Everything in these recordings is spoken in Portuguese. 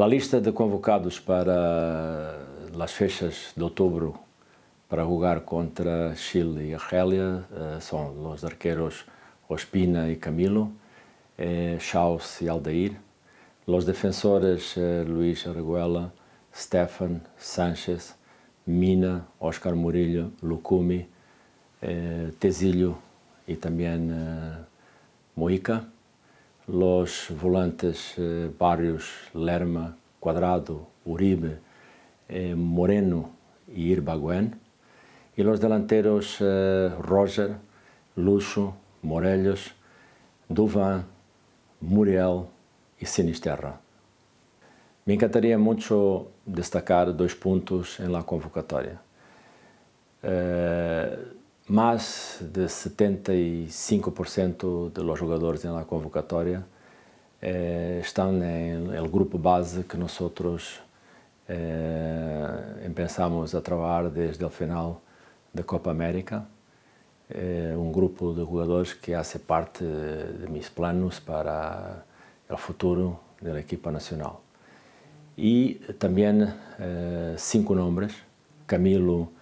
A lista de convocados para as fechas de outubro para jogar contra Chile e Argélia eh, são os arqueiros Ospina e Camilo, Chaus eh, e Aldair, os defensores eh, Luís Arguela, Stefan, Sanchez, Mina, Oscar Murillo, Lucumi, Tesilho e também Moica los volantes eh, Barrios, Lerma, Quadrado, Uribe, eh, Moreno e Irbaguén. e los delanteros eh, Roger, Luxo, Morelos, Duvan, Muriel e Sinisterra. Me encantaria muito destacar dois pontos en la convocatoria. Eh, mais de 75% dos jogadores na convocatória eh, estão eh, grupo base que nós eh, a trabalhar desde o final da Copa América. Eh, um grupo de jogadores que faz parte de meus planos para o futuro da equipa nacional. E também eh, cinco nomes: Camilo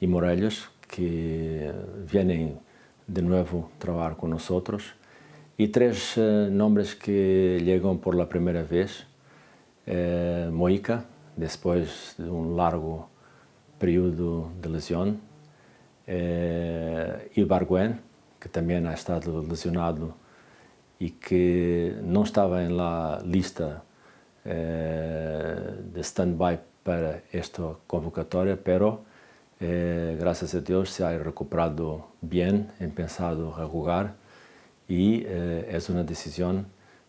e Morelhos, que vêm de novo trabalhar conosco e três eh, nomes que chegam por la primeira vez. Eh, Moica, depois de um largo período de lesão, e eh, Barguen, que também está estado lesionado e que não estava em la lista de stand-by para esta convocatória, pero eh, graças a Deus se ha recuperado bem, tem pensado a jogar e eh, é uma decisão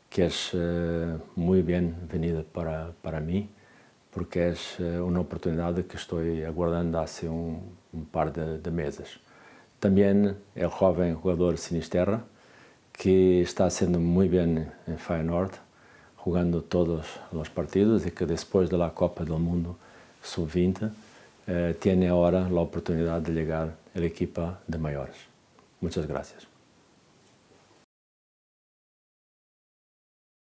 que é eh, muito bem-vinda para, para mim, porque é eh, uma oportunidade que estou aguardando há um, um par de, de meses. Também é o jovem jogador Sinisterra, que está sendo muito bem em Feyenoord, jogando todos os partidos e que depois da Copa do Mundo Sub-20 Eh, tiene ahora la oportunidad de llegar el equipo de mayores. Muchas gracias.